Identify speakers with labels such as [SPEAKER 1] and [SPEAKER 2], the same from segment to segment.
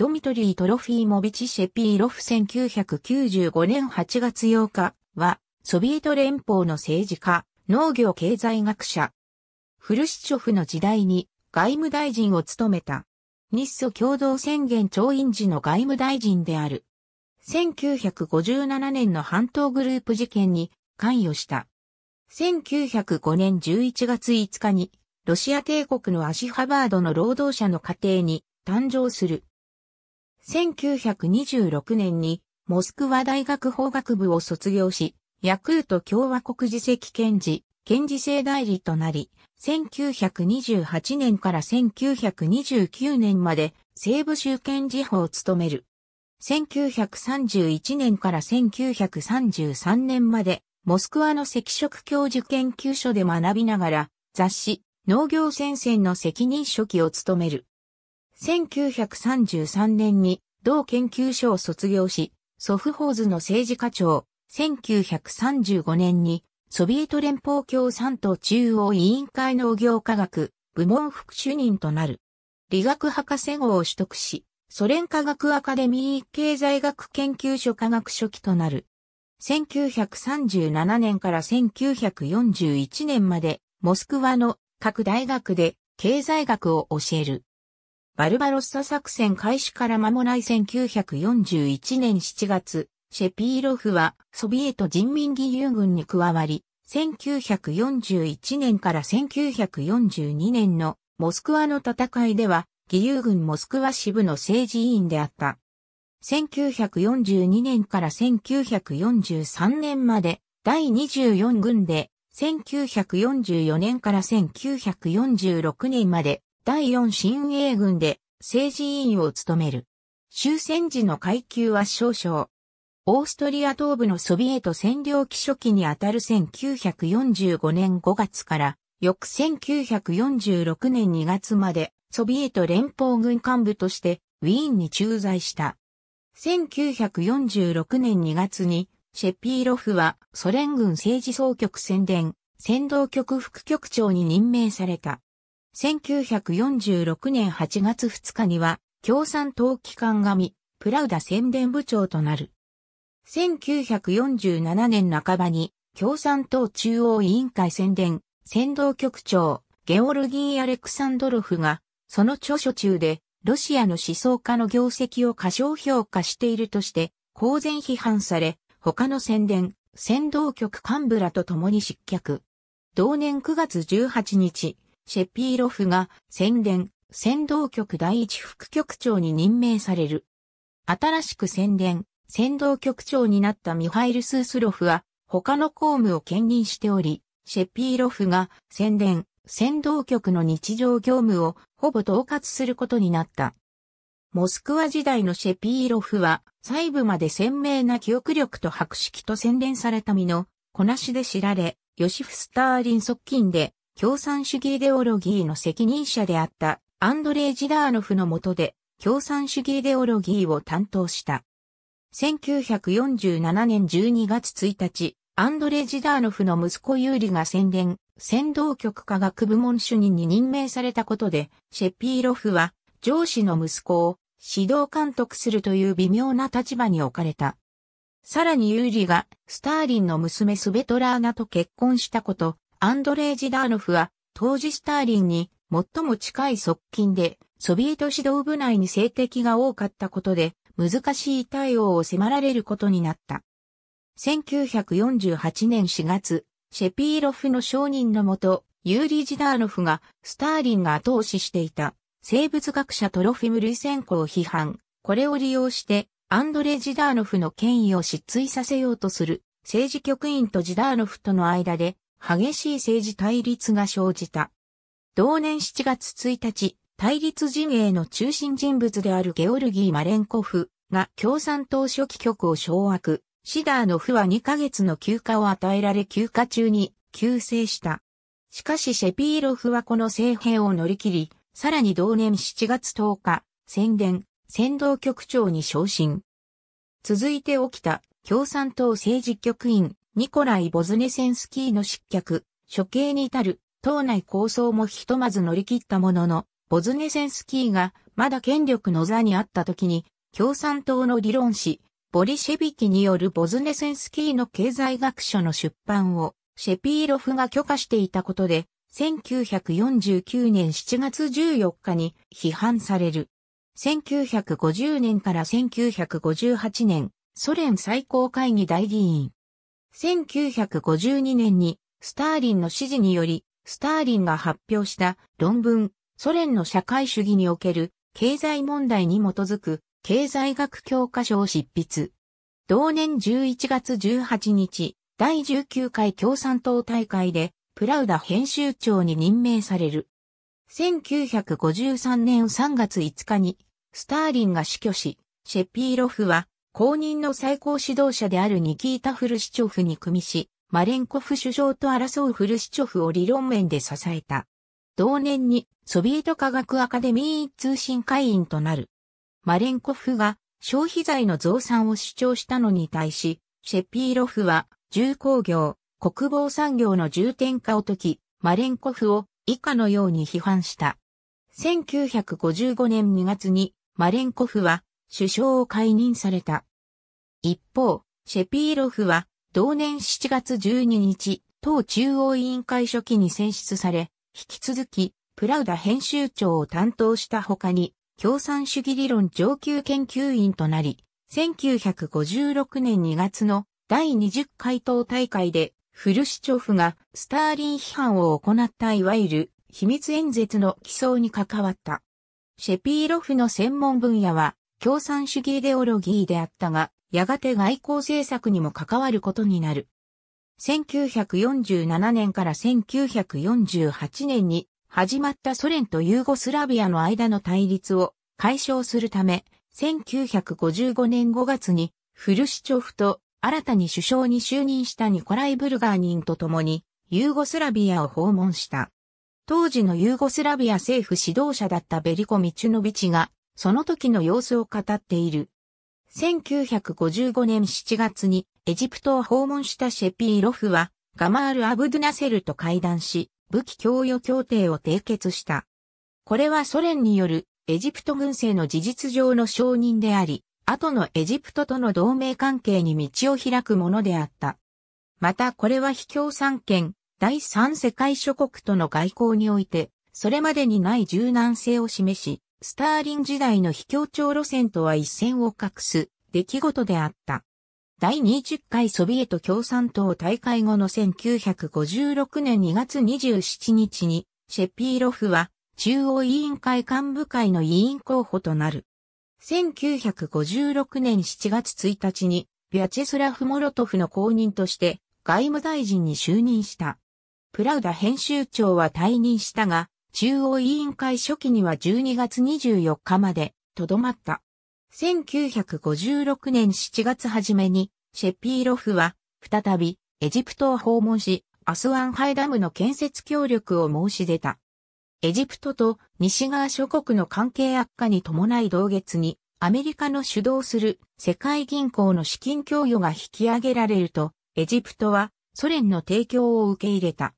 [SPEAKER 1] ドミトリー・トロフィーモビチ・シェピーロフ1995年8月8日は、ソビエト連邦の政治家、農業経済学者。フルシチョフの時代に外務大臣を務めた。日ソ共同宣言調印時の外務大臣である。1957年の半島グループ事件に関与した。1905年11月5日に、ロシア帝国のアシハバードの労働者の家庭に誕生する。1926年にモスクワ大学法学部を卒業し、ヤクート共和国自席検事、検事制代理となり、1928年から1929年まで西部州検事法を務める。1931年から1933年まで、モスクワの赤色教授研究所で学びながら、雑誌、農業戦線の責任書記を務める。1933年に同研究所を卒業し、ソフホーズの政治課長、1935年にソビエト連邦共産党中央委員会農業科学部門副主任となる。理学博士号を取得し、ソ連科学アカデミー経済学研究所科学書記となる。1937年から1941年までモスクワの各大学で経済学を教える。バルバロッサ作戦開始から間もない1941年7月、シェピーロフはソビエト人民義勇軍に加わり、1941年から1942年のモスクワの戦いでは、義勇軍モスクワ支部の政治委員であった。1942年から1943年まで第24軍で、1944年から1946年まで第4新英軍で政治委員を務める。終戦時の階級は少々。オーストリア東部のソビエト占領期初期にあたる1945年5月から翌1946年2月までソビエト連邦軍幹部としてウィーンに駐在した。1946年2月にシェピーロフはソ連軍政治総局宣伝、先導局副局長に任命された。1946年8月2日には、共産党機関紙、プラウダ宣伝部長となる。1947年半ばに、共産党中央委員会宣伝、先導局長、ゲオルギー・アレクサンドロフが、その著書中で、ロシアの思想家の業績を過小評価しているとして、公然批判され、他の宣伝、先導局幹部らと共に失脚。同年9月18日、シェピーロフが宣伝、先導局第一副局長に任命される。新しく宣伝、先導局長になったミハイル・スースロフは、他の公務を兼任しており、シェピーロフが宣伝、先導局の日常業務をほぼ統括することになった。モスクワ時代のシェピーロフは、細部まで鮮明な記憶力と博識と宣伝された身の、こなしで知られ、ヨシフ・スターリン側近で、共産主義イデオロギーの責任者であったアンドレイ・ジダーノフの下で共産主義イデオロギーを担当した。1947年12月1日、アンドレイ・ジダーノフの息子ユーリが宣伝、先導局科学部門主任に任命されたことで、シェピーロフは上司の息子を指導監督するという微妙な立場に置かれた。さらにユーリがスターリンの娘スベトラーナと結婚したこと、アンドレイ・ジダーノフは、当時スターリンに最も近い側近で、ソビエト指導部内に性的が多かったことで、難しい対応を迫られることになった。1948年4月、シェピーロフの承認のもと、ユーリ・ジダーノフがスターリンが後押ししていた生物学者トロフィム・ルイセンコを批判。これを利用してアンドレ・ジダーノフの権威を失墜させようとする政治局員とジダーノフとの間で激しい政治対立が生じた。同年7月1日、対立陣営の中心人物であるゲオルギー・マレンコフが共産党初期局を掌握、シダーのフは2ヶ月の休暇を与えられ休暇中に急成した。しかしシェピーロフはこの政変を乗り切り、さらに同年7月10日、宣伝、先導局長に昇進。続いて起きた共産党政治局員ニコライ・ボズネセンスキーの失脚、処刑に至る、党内抗争もひとまず乗り切ったものの、ボズネセンスキーがまだ権力の座にあった時に、共産党の理論士、ボリシェビキによるボズネセンスキーの経済学書の出版を、シェピーロフが許可していたことで、1949年7月14日に批判される。1950年から1958年、ソ連最高会議大議員、1952年にスターリンの指示により、スターリンが発表した論文、ソ連の社会主義における経済問題に基づく経済学教科書を執筆。同年11月18日、第19回共産党大会で、プラウダ編集長に任命される。1953年3月5日に、スターリンが死去し、シェピーロフは公認の最高指導者であるニキータ・フルシチョフに組みし、マレンコフ首相と争うフルシチョフを理論面で支えた。同年にソビエト科学アカデミー通信会員となる。マレンコフが消費財の増産を主張したのに対し、シェピーロフは重工業、国防産業の重点化を解き、マレンコフを以下のように批判した。1955年2月にマレンコフは首相を解任された。一方、シェピーロフは、同年7月12日、党中央委員会初期に選出され、引き続き、プラウダ編集長を担当した他に、共産主義理論上級研究員となり、1956年2月の第20回党大会で、フルシチョフがスターリン批判を行ったいわゆる秘密演説の起草に関わった。シェピーロフの専門分野は共産主義イデオロギーであったが、やがて外交政策にも関わることになる。1947年から1948年に始まったソ連とユーゴスラビアの間の対立を解消するため、1955年5月にフルシチョフと新たに首相に就任したニコライ・ブルガーニンと共にユーゴスラビアを訪問した。当時のユーゴスラビア政府指導者だったベリコ・ミチュノビチがその時の様子を語っている。1955年7月にエジプトを訪問したシェピーロフはガマール・アブドゥナセルと会談し武器供与協定を締結した。これはソ連によるエジプト軍政の事実上の承認であり、後のエジプトとの同盟関係に道を開くものであった。またこれは非共産権、第三世界諸国との外交において、それまでにない柔軟性を示し、スターリン時代の非協調路線とは一線を画す出来事であった。第20回ソビエト共産党大会後の1956年2月27日に、シェピーロフは中央委員会幹部会の委員候補となる。1956年7月1日に、ビャアチェスラフ・モロトフの後任として外務大臣に就任した。プラウダ編集長は退任したが、中央委員会初期には12月24日まで、とどまった。1956年7月初めに、シェピーロフは、再び、エジプトを訪問し、アスワンハイダムの建設協力を申し出た。エジプトと西側諸国の関係悪化に伴い同月に、アメリカの主導する世界銀行の資金供与が引き上げられると、エジプトはソ連の提供を受け入れた。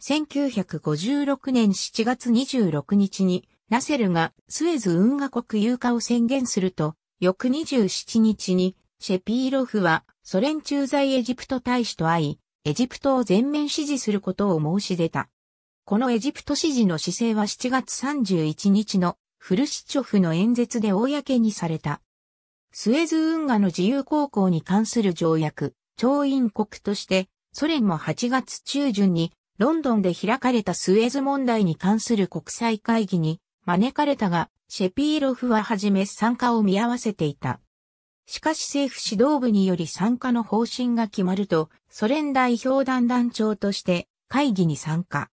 [SPEAKER 1] 1956年7月26日に、ナセルがスエズ運河国有化を宣言すると、翌27日に、シェピーロフはソ連駐在エジプト大使と会い、エジプトを全面支持することを申し出た。このエジプト支持の姿勢は7月31日のフルシチョフの演説で公にされた。スエズ運河の自由航行に関する条約、調印国として、ソ連も8月中旬にロンドンで開かれたスエズ問題に関する国際会議に招かれたが、シェピーロフははじめ参加を見合わせていた。しかし政府指導部により参加の方針が決まると、ソ連代表団団長として会議に参加。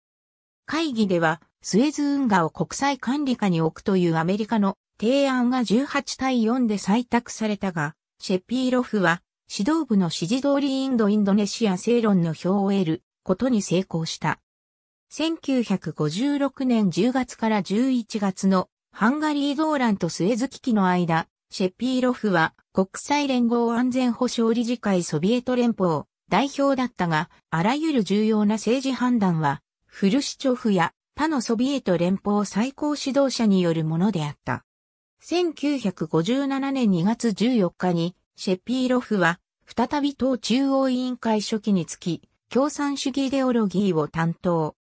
[SPEAKER 1] 会議では、スエズ運河を国際管理下に置くというアメリカの提案が18対4で採択されたが、シェピーロフは指導部の指示通りインド・インドネシア正論の票を得ることに成功した。1956年10月から11月のハンガリー動乱とスエズ危機の間、シェピーロフは国際連合安全保障理事会ソビエト連邦代表だったが、あらゆる重要な政治判断は、フルシチョフや他のソビエト連邦最高指導者によるものであった。1957年2月14日に、シェピーロフは、再び党中央委員会初期につき、共産主義イデオロギーを担当。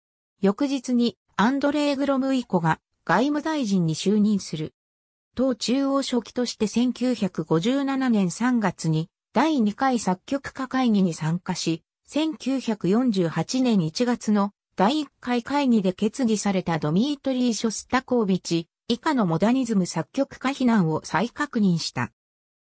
[SPEAKER 1] 翌日にアンドレイ・グロムイコが外務大臣に就任する。党中央書記として1957年3月に第2回作曲家会議に参加し、1948年1月の第1回会議で決議されたドミートリー・ショスタコービチ以下のモダニズム作曲家非難を再確認した。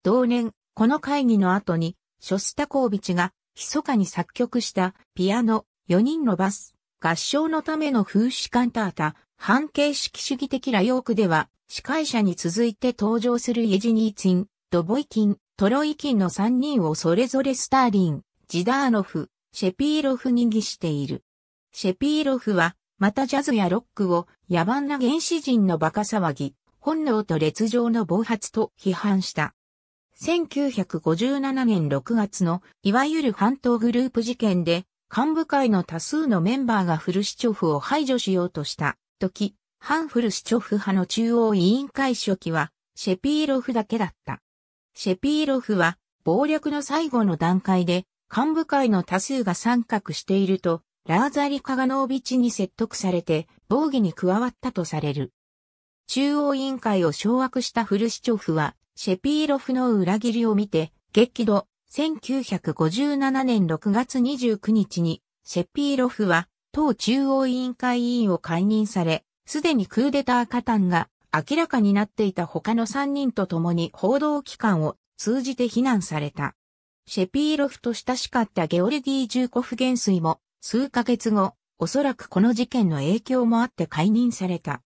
[SPEAKER 1] 同年、この会議の後に、ショスタコービチが密かに作曲したピアノ、4人のバス、合唱のための風刺カンタータ、半形式主義的ラヨークでは、司会者に続いて登場するイエジニーツィン、ドボイキン、トロイキンの3人をそれぞれスターリン、ジダーノフ、シェピーロフに儀している。シェピーロフは、またジャズやロックを野蛮な原始人のバカ騒ぎ、本能と劣情の暴発と批判した。1957年6月の、いわゆる半島グループ事件で、幹部会の多数のメンバーがフルシチョフを排除しようとした時、反フルシチョフ派の中央委員会書記は、シェピーロフだけだった。シェピーロフは、暴力の最後の段階で、幹部会の多数が参画していると、ラーザリ・カガノービチに説得されて、防御に加わったとされる。中央委員会を掌握したフルシチョフは、シェピーロフの裏切りを見て、激怒、1957年6月29日に、シェピーロフは、党中央委員会委員を解任され、すでにクーデター加担が明らかになっていた他の3人と共に報道機関を通じて非難された。シェピーロフと親しかったゲオルギー・ジューコフ元帥も、数ヶ月後、おそらくこの事件の影響もあって解任された。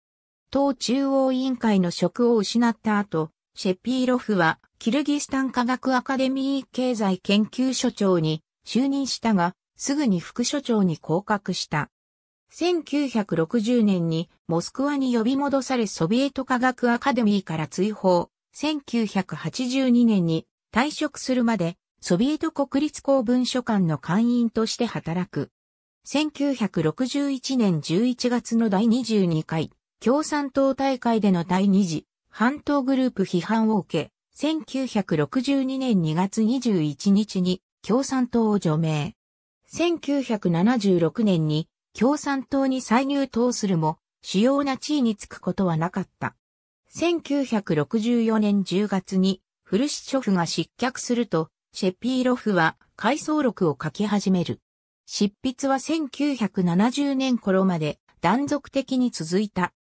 [SPEAKER 1] 党中央委員会の職を失った後、シェピーロフは、キルギスタン科学アカデミー経済研究所長に就任したが、すぐに副所長に降格した。1960年にモスクワに呼び戻されソビエト科学アカデミーから追放。1982年に退職するまでソビエト国立公文書館の会員として働く。1961年11月の第22回共産党大会での第2次半島グループ批判を受け、1962年2月21日に共産党を除名。1976年に共産党に再入党するも、主要な地位につくことはなかった。1964年10月にフルシチョフが失脚すると、シェピーロフは回想録を書き始める。執筆は1970年頃まで断続的に続いた。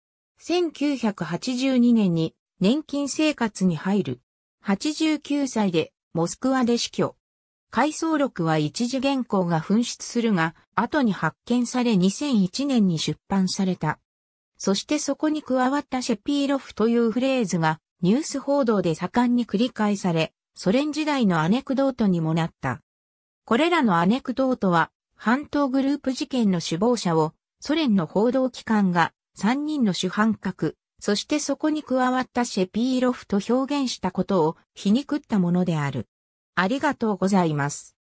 [SPEAKER 1] 1982年に年金生活に入る。89歳で、モスクワで死去。回想録は一時原稿が紛失するが、後に発見され2001年に出版された。そしてそこに加わったシェピーロフというフレーズが、ニュース報道で盛んに繰り返され、ソ連時代のアネクドートにもなった。これらのアネクドートは、半島グループ事件の首謀者を、ソ連の報道機関が3人の主犯格、そしてそこに加わったシェピーロフと表現したことを皮肉ったものである。ありがとうございます。